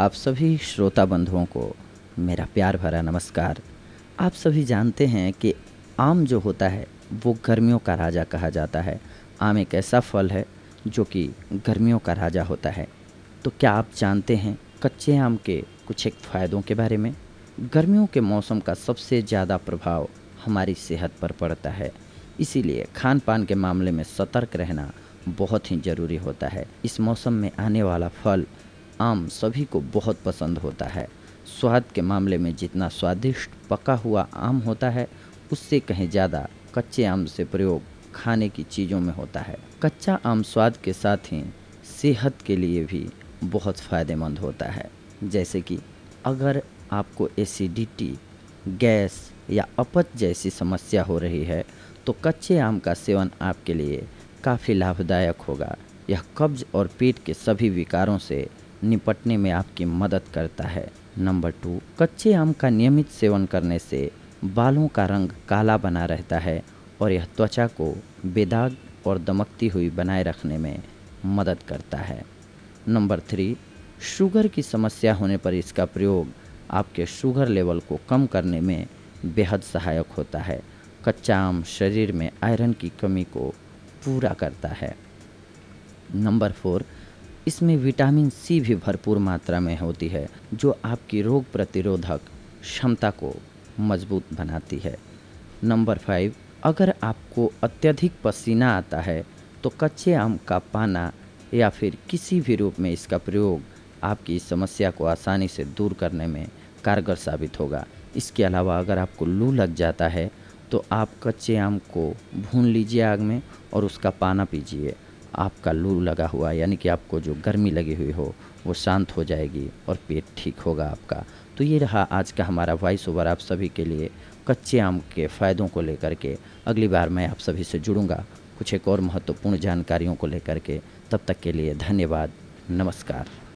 आप सभी श्रोता बंधुओं को मेरा प्यार भरा नमस्कार आप सभी जानते हैं कि आम जो होता है वो गर्मियों का राजा कहा जाता है आम एक ऐसा फल है जो कि गर्मियों का राजा होता है तो क्या आप जानते हैं कच्चे आम के कुछ एक फ़ायदों के बारे में गर्मियों के मौसम का सबसे ज़्यादा प्रभाव हमारी सेहत पर पड़ता है इसीलिए खान पान के मामले में सतर्क रहना बहुत ही ज़रूरी होता है इस मौसम में आने वाला फल आम सभी को बहुत पसंद होता है स्वाद के मामले में जितना स्वादिष्ट पका हुआ आम होता है उससे कहीं ज़्यादा कच्चे आम से प्रयोग खाने की चीज़ों में होता है कच्चा आम स्वाद के साथ ही सेहत के लिए भी बहुत फ़ायदेमंद होता है जैसे कि अगर आपको एसिडिटी गैस या अपच जैसी समस्या हो रही है तो कच्चे आम का सेवन आपके लिए काफ़ी लाभदायक होगा यह कब्ज और पेट के सभी विकारों से निपटने में आपकी मदद करता है नंबर टू कच्चे आम का नियमित सेवन करने से बालों का रंग काला बना रहता है और यह त्वचा को बेदाग और दमकती हुई बनाए रखने में मदद करता है नंबर थ्री शुगर की समस्या होने पर इसका प्रयोग आपके शुगर लेवल को कम करने में बेहद सहायक होता है कच्चा आम शरीर में आयरन की कमी को पूरा करता है नंबर फोर इसमें विटामिन सी भी भरपूर मात्रा में होती है जो आपकी रोग प्रतिरोधक क्षमता को मजबूत बनाती है नंबर फाइव अगर आपको अत्यधिक पसीना आता है तो कच्चे आम का पाना या फिर किसी भी रूप में इसका प्रयोग आपकी समस्या को आसानी से दूर करने में कारगर साबित होगा इसके अलावा अगर आपको लू लग जाता है तो आप कच्चे आम को भून लीजिए आग में और उसका पाना पीजिए आपका लू लगा हुआ यानी कि आपको जो गर्मी लगी हुई हो वो शांत हो जाएगी और पेट ठीक होगा आपका तो ये रहा आज का हमारा वॉइस ओवर आप सभी के लिए कच्चे आम के फ़ायदों को लेकर के अगली बार मैं आप सभी से जुड़ूंगा कुछ एक और महत्वपूर्ण जानकारियों को लेकर के तब तक के लिए धन्यवाद नमस्कार